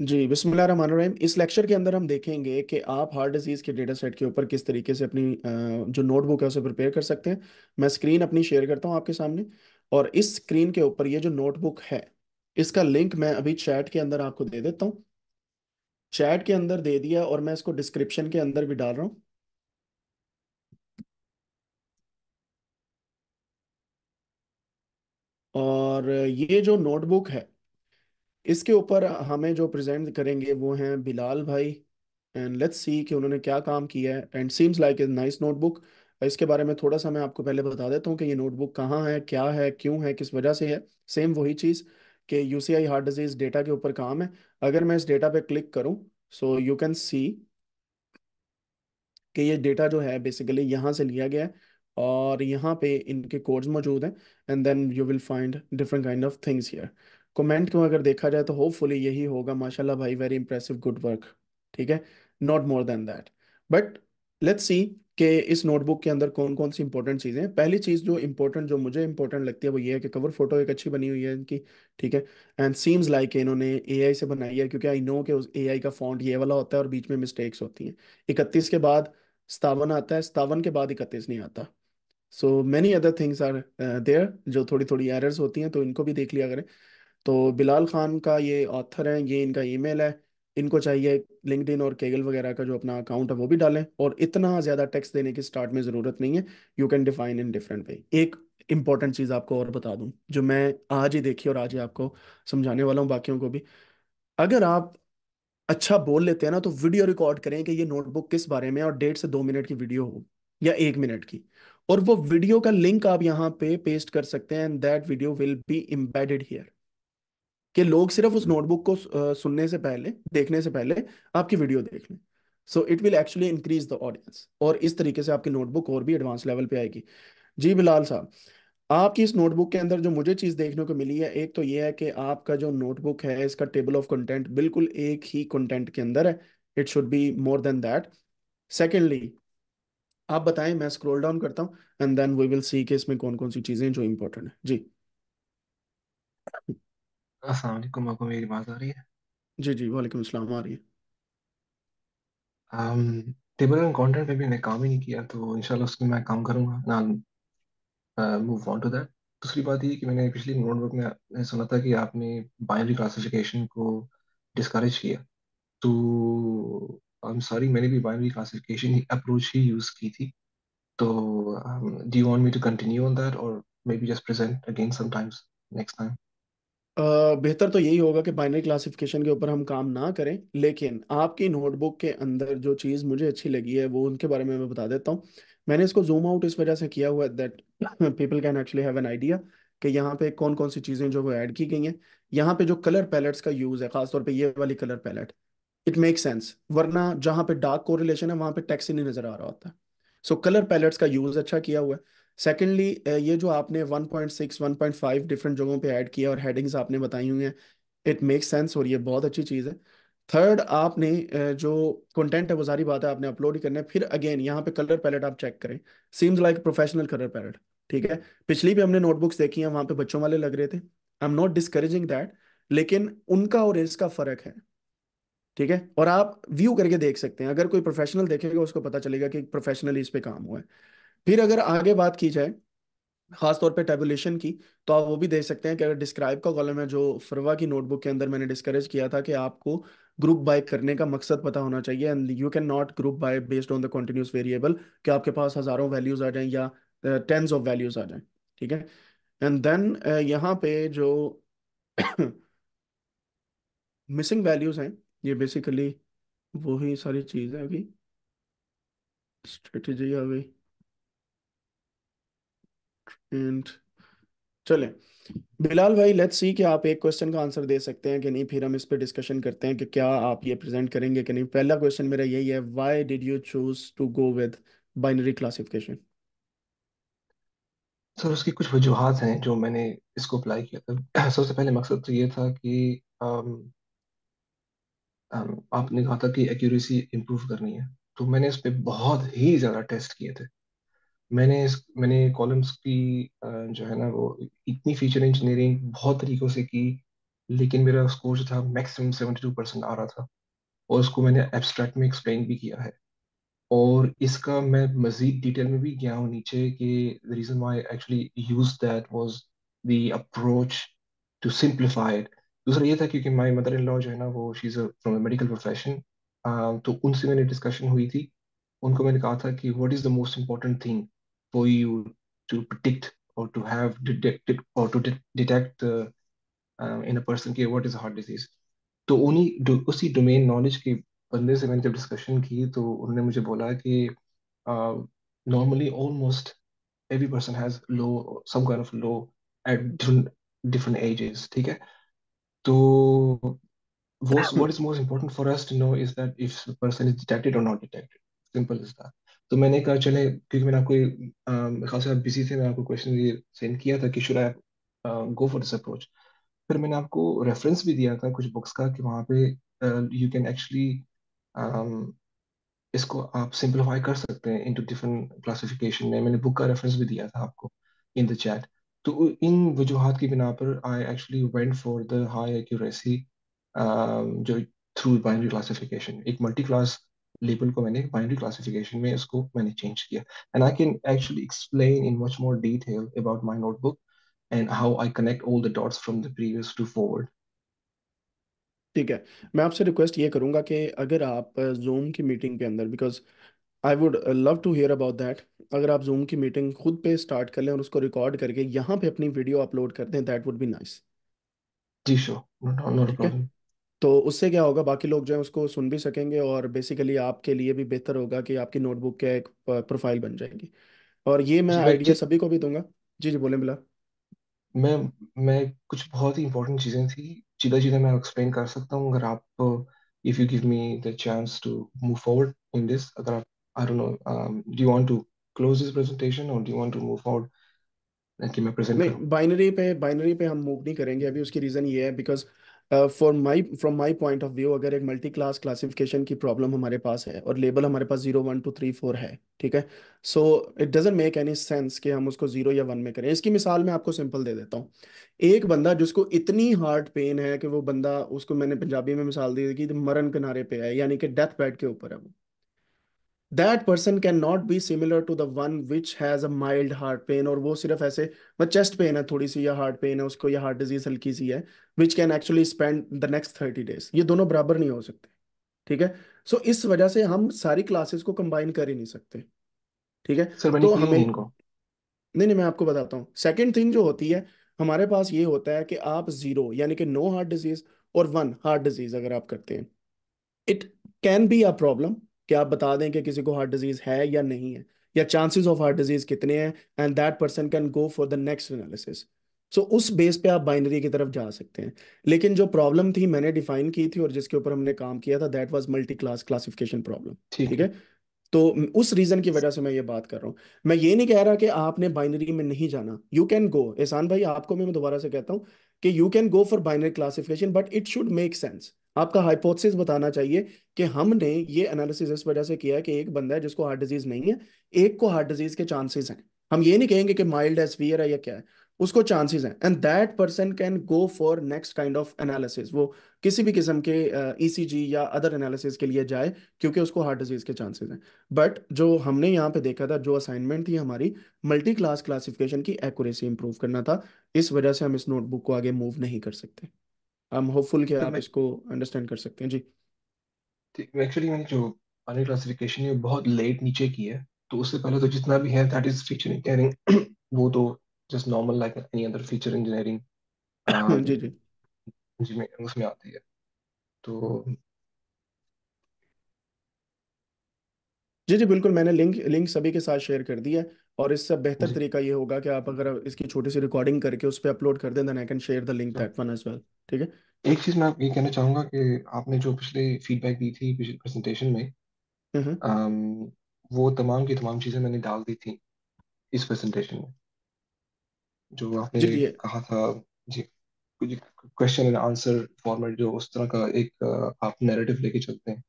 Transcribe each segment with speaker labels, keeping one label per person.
Speaker 1: जी, बिस्मिल्लाहिर्रहमानिर्रहीम। इस लेक्चर के अंदर हम देखेंगे कि आप हार्ट डिजीज़ के डेटा सेट के ऊपर किस तरीके से अपनी जो नोटबुक है उसे प्रिपेयर कर सकते हैं। मैं स्क्रीन अपनी शेयर करता हूँ आपके सामने और इस स्क्रीन के ऊपर ये जो नोटबुक है, इसका लिंक मैं अभी चैट के अंदर आपको दे देता हूँ। चैट के अंदर दे दिया और मैं इसको डिस्क्रिप्शन के अंदर भी डाल रहा हूँ। और ये जो नोटबुक है इसके ऊपर हमें जो प्रेजेंट करेंगे वो हैं बिलाल भाई एंड लेट्स सी कि उन्होंने क्या काम किया है and seems like a nice notebook इसके बारे में थोड़ा सा मैं आपको पहले बता देता हूँ कि ये नोटबुक कहाँ है क्या है क्यों है किस वजह से है सेम वही चीज़ कि you see heart disease data के ऊपर काम है अगर मैं इस डेटा पे क्लिक करूँ सो यू कैन सी कि ये डेटा जो है बेसिकली यहाँ से लिया गया है और यहाँ पे इनके कोड्स मौजूद हैं and then you will find different kind of things here comment को अगर देखा जाए तो होपफुली यही होगा माशाल्लाह भाई वेरी इंप्रेसिव गुड वर्क ठीक है not more than that but let's see के इस नोटबुक के अंदर कौन कौन सी इंपॉर्टेंट चीज़ें हैं पहली चीज़ जो इंपॉर्टेंट जो मुझे इंपॉर्टेंट लगती है वो ये है कि कवर फोटो एक अच्छी बनी हुई है इनकी ठीक है एंड सीम्स लाइक इन्होंने आई से बनाई है क्योंकि आई नो कि उस आई का फॉन्ट ये वाला होता है और बीच में मिस्टेक्स होती हैं इकतीस के बाद सतावन आता है सतावन के बाद इकतीस नहीं आता so many other things are there जो थोड़ी थोड़ी एरर्स होती हैं तो इनको भी देख लिया करें तो बिलाल खान का ये ऑथर हैं ये इनका ईमेल है इनको चाहिए लिंकड और केगल वगैरह का जो अपना अकाउंट है वो भी डालें और इतना ज़्यादा टैक्स देने की स्टार्ट में ज़रूरत नहीं है you can define in different way एक इंपॉर्टेंट चीज़ आपको और बता दूं जो मैं आज ही देखी और आज ही आपको समझाने वाला हूँ बाकियों को भी अगर आप अच्छा बोल लेते हैं ना तो वीडियो रिकॉर्ड करें कि ये नोटबुक किस बारे में और डेढ़ से दो मिनट की वीडियो हो या एक मिनट की और वो वीडियो का लिंक आप यहाँ पे पेस्ट कर सकते हैं and that video will be embedded here कि लोग सिर्फ उस नोटबुक को सुनने से पहले देखने से पहले आपकी वीडियो देख लें so it will actually increase the audience और इस तरीके से आपकी नोटबुक और भी एडवांस लेवल पे आएगी जी बिलाल साहब आपकी इस नोटबुक के अंदर जो मुझे चीज़ देखने को मिली है एक तो ये है कि आपका जो नोटबुक है इसका टेबल ऑफ कंटेंट बिल्कुल एक ही कंटेंट के अंदर है it should be more than that secondly आप बताएं मैं स्क्रॉल डाउन करता हूँ and then we will see कि इसमें कौन कौन सी चीज़ें जो इम्पोर्टेंट है जी
Speaker 2: अस्सलाम वालेकुम आपको मेरी बात आ रही है जी जी वालेकुम अस्सलाम आ रही है टेबल एंड कंटेंट पे भी मैंने काम ही नहीं किया तो इंशाल्लाह उसमें मैं काम करूंगा ना मूव ऑन टू दैट दूसरी बात ये कि मैंने पिछली नोटबुक में मैंने सुना था कि आपने बाइनरी क्लासिफिकेशन को डिस्करेज किया तो आई एम सॉरी मैंने भी बाइनरी क्लासिफिकेशन ही अप्रोच ही यूज़ की थी तो do you want me to continue on that और maybe just present again sometimes next time
Speaker 1: बेहतर तो यही होगा कि बाइनरी क्लासिफिकेशन के ऊपर हम काम ना करें लेकिन आपकी नोटबुक के अंदर जो चीज़ मुझे अच्छी लगी है वो उनके बारे में मैं बता देता हूँ मैंने इसको जूम आउट इस वजह से किया हुआ है that people can actually have an idea कि यहाँ पे कौन कौन सी चीज़ें जो वो ऐड की गई हैं यहाँ पे जो कलर पैलेट्स का यूज़ है खासतौर पर ये वाली colour palette it make sense वरना जहाँ पे डार्क कोरिलेशन है वहां पे टैक्स ही नहीं नज़र आ रहा होता सो कलर पैलेट्स का यूज़ अच्छा किया हुआ है सेकेंडली ये जो आपने 1.6 1.5 डिफरेंट जगहों पे ऐड किया और हेडिंग्स आपने बताई हुई हैं इट मेक सेंस और ये बहुत अच्छी चीज़ है थर्ड आपने जो कंटेंट है वो सारी बात है आपने अपलोड ही करना है फिर अगेन यहाँ पे कलर पैलेट आप चेक करें seems like professional colour palette ठीक है पिछली भी हमने नोटबुक्स देखी हैं वहाँ पे बच्चों वाले लग रहे थे I am not discouraging that लेकिन उनका और इसका फर्क है ठीक है और आप व्यू करके देख सकते हैं अगर कोई प्रोफेशनल देखेगा उसको पता चलेगा कि प्रोफेशनली इस पर काम हुआ है फिर अगर आगे बात की जाए खास तौर पे टेबुलेशन की तो आप वो भी देख सकते हैं कि अगर डिस्क्राइब का कॉलम है जो फरवा की नोटबुक के अंदर मैंने डिस्करेज किया था कि आपको ग्रुप बाय करने का मकसद पता होना चाहिए and you can not group by based on the continuous variable कि आपके पास हज़ारों वैल्यूज़ आ जाएं या टेंस ऑफ वैल्यूज़ आ जाएं ठीक है एंड देन यहाँ पे जो मिसिंग वैल्यूज़ हैं ये बेसिकली वही सारी चीज़ है अभी स्ट्रेटेजी अभी एंड चले बिलाल भाई लेट्स सी कि आप एक क्वेश्चन का आंसर दे सकते हैं कि नहीं फिर हम इस पे डिस्कशन करते हैं कि क्या आप ये प्रेजेंट करेंगे कि नहीं पहला क्वेश्चन मेरा यही है why did you choose to go with binary classification
Speaker 2: sir उसकी कुछ वजूहत हैं जो मैंने इसको अप्लाई किया था सबसे पहले मकसद तो ये था कि आम, आम, आपने कहा था कि एक्यूरेसी इम्प्रूव करनी है तो मैंने इस पर बहुत ही ज़्यादा टेस्ट किए थे मैंने इस मैंने कॉलम्स की जो है ना वो इतनी फीचर इंजीनियरिंग बहुत तरीक़ों से की, लेकिन मेरा स्कोर जो था मैक्सिमम परसेंट आ रहा था और उसको मैंने एब्स्ट्रैक्ट में एक्सप्लेन भी किया है। और इसका मैं मज़ीद डिटेल में भी गया हूँ नीचे कि the reason why I actually use that was the approach to simplified दूसरा ये था क्योंकि माई मदर इन लॉ जो है ना वो शीज़ फ्रॉम मेडिकल प्रोफ़ेशन तो उनसे मैंने डिस्कशन हुई थी। उनको मैंने कहा था कि what is the most important thing for you to predict or to have detected or to detect uh, in a person के what is a heart disease तो only do. उसी डोमेन नॉलेज के बंदे से मैंने जब डिस्कशन की तो उन्होंने मुझे बोला कि normally almost every person has low some kind of low at different different ages ठीक है तो um, what is most important for us to know is that if a person is detected or not detected. Simple as that. तो मैंने कहा चले क्योंकि मैंने आपको खासा बिजी थे मैंने आपको क्वेश्चन ये सेंड किया था कि should I go for this approach फिर मैंने आपको रेफरेंस भी दिया था कुछ बुक्स का कि वहाँ पे यू कैन एक्चुअली इसको आप सिंप्लीफाई कर सकते हैं इनटू डिफरेंट क्लासिफिकेशन में मैंने बुक का रेफरेंस भी दिया था आपको तो इन द चैट तो इन वजूहत की बिना पर I actually went for the high accuracy जो थ्रू बाइनरी क्लासिफिकेशन एक मल्टी क्लास लेबल को मैंने बाइनरी क्लासिफिकेशन में उसको मैंने चेंज किया and I can actually explain in much more detail about my notebook and how I connect all the dots from the previous to forward
Speaker 1: ठीक है मैं आपसे रिक्वेस्ट ये करूंगा कि अगर आप जूम की मीटिंग के अंदर because I would love to hear about that अगर आप जूम की मीटिंग खुद पे स्टार्ट कर लें और उसको रिकॉर्ड करके यहाँ पे अपनी वीडियो अपलोड कर दें दैट वुड बी नाइस
Speaker 2: जी श्योर नो प्रॉब्लम
Speaker 1: तो उससे क्या होगा बाकी लोग जो है उसको सुन भी सकेंगे और बेसिकली आपके लिए भी बेहतर होगा कि आपकी नोटबुक क्या एक प्रोफाइल बन जाएगी और ये मैं जी आइडिया सभी को भी दूंगा जी जी बोले बिला
Speaker 2: मैं मैं कुछ बहुत ही इंपॉर्टेंट चीज़ें थी सीधा सीधा मैं एक्सप्लेन कर सकता हूँ अगर आप if you give me the chance to move forward in this अगर आप I don't know do you want to close this presentation और do you want to move forward कि मैं प्रेजेंट नहीं
Speaker 1: बाइनरी पे बाइनरी पे हम मूव नहीं करेंगे अभी उसकी रीज़न ये है because for my from my point of view अगर एक मल्टी क्लास क्लासिफिकेशन की प्रॉब्लम हमारे पास है और लेबल हमारे पास zero one two three four है ठीक है so it doesn't make any sense कि हम उसको जीरो या वन में करें इसकी मिसाल मैं आपको सिंपल दे देता हूँ एक बंदा जिसको इतनी हार्ट पेन है कि वो बंदा उसको मैंने पंजाबी में मिसाल दी कि मरण किनारे पे है यानी कि डेथ बेड के ऊपर है वो that person can not be similar to the one which has a mild heart pain और वो सिर्फ ऐसे मतलब चेस्ट पेन है थोड़ी सी या हार्ट पेन है उसको या हार्ट डिजीज हल्की सी है which can actually spend the next thirty days ये दोनों बराबर नहीं हो सकते ठीक है सो so, इस वजह से हम सारी क्लासेस को कंबाइन कर ही नहीं सकते ठीक है सर तो हमें इनको नहीं नहीं मैं आपको बताता हूँ सेकेंड थिंग जो होती है हमारे पास ये होता है कि आप जीरो यानी कि नो हार्ट डिजीज और वन हार्ट डिजीज अगर आप करते हैं it can be a problem कि आप बता दें कि किसी को हार्ट डिजीज है या नहीं है या चांसेस ऑफ हार्ट डिजीज कितने हैं and that person can go for the next analysis so उस बेस पे आप बाइनरी की तरफ जा सकते हैं लेकिन जो प्रॉब्लम थी मैंने डिफाइन की थी और जिसके ऊपर हमने काम किया था that was multi class classification problem ठीक है तो उस रीजन की वजह से मैं ये बात कर रहा हूँ मैं ये नहीं कह रहा कि आपने बाइनरी में नहीं जाना यू कैन गो एहसान भाई आपको मैं दोबारा से कहता हूँ कि you can go for binary classification but it should make sense आपका हाइपोथेसिस बताना चाहिए कि हमने ये एनालिसिस इस वजह से किया है कि एक बंदा है जिसको हार्ट डिजीज नहीं है एक को हार्ट डिजीज के चांसेस हैं हम ये नहीं कहेंगे कि माइल्ड है सीवियर है या क्या है उसको चांसेस हैं and that person can go for next kind of analysis वो किसी भी किस्म के ईसीजी uh, e या अदर एनालिसिस के लिए जाए क्योंकि उसको हार्ट डिजीज के चांसेस हैं बट जो हमने यहाँ पे देखा था जो असाइनमेंट थी हमारी मल्टी क्लास क्लासिफिकेशन की एक्यूरेसी इंप्रूव करना था इस वजह से हम इस नोटबुक को आगे मूव नहीं कर सकते आई एम होपफुल कि तो आप इसको
Speaker 2: अंडरस्टैंड कर सकते हैं जी एक्चुअली मैंने जो आने क्लासिफिकेशन है बहुत लेट नीचे की है तो उससे पहले तो जितना भी है दैट इज फीचर इंजीनियरिंग वो तो just normal like any other feature engineering जी जी जी में उसमें आती है तो जी जी बिल्कुल
Speaker 1: मैंने लिंक लिंक सभी के साथ शेयर कर दिया है और इससे बेहतर तरीका ये होगा कि आप अगर इसकी छोटी सी रिकॉर्डिंग करके उस पर अपलोड कर then I can share the link that one as well
Speaker 2: ठीक है एक चीज मैं ये कहना चाहूंगा कि आपने जो पिछले फीडबैक दी थी पिछले प्रेजेंटेशन में आम, हम्म, हम्म। वो तमाम की तमाम चीजें मैंने डाल दी थी इस प्रेजेंटेशन में जो आपने जी कहा था जी कुछ क्वेश्चन एंड आंसर फॉर्मेट जो उस तरह का एक आप नैरेटिव लेके चलते हैं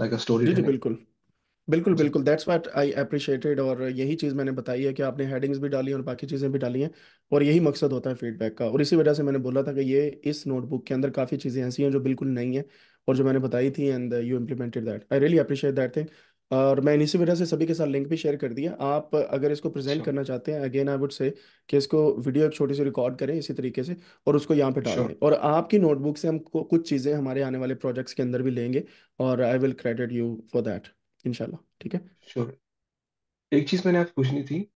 Speaker 2: लाइक अ स्टोरी जी जी बिल्कुल बिल्कुल बिल्कुल दैट्स व्हाट
Speaker 1: आई अप्रिशिएटेड और यही चीज़ मैंने बताई है कि आपने हेडिंग्स भी डाली और बाकी चीज़ें भी डाली हैं और यही मकसद होता है फीडबैक का और इसी वजह से मैंने बोला था कि ये इस नोटबुक के अंदर काफ़ी चीज़ें ऐसी हैं जो बिल्कुल नहीं हैं और जो मैंने बताई थी and you implemented that I really appreciate that thing और मैंने इसी वजह से सभी के साथ लिंक भी शेयर कर दिया आप अगर इसको प्रेजेंट sure. करना चाहते हैं अगेन आई वुड से कि इसको वीडियो एक छोटी सी रिकॉर्ड करें इसी तरीके से और उसको यहाँ पे डालें sure. और आपकी नोटबुक से हम कुछ चीज़ें हमारे आने वाले प्रोजेक्ट्स के अंदर भी लेंगे और I will credit you for that इनशाला ठीक है श्योर एक चीज मैंने आप पूछनी थी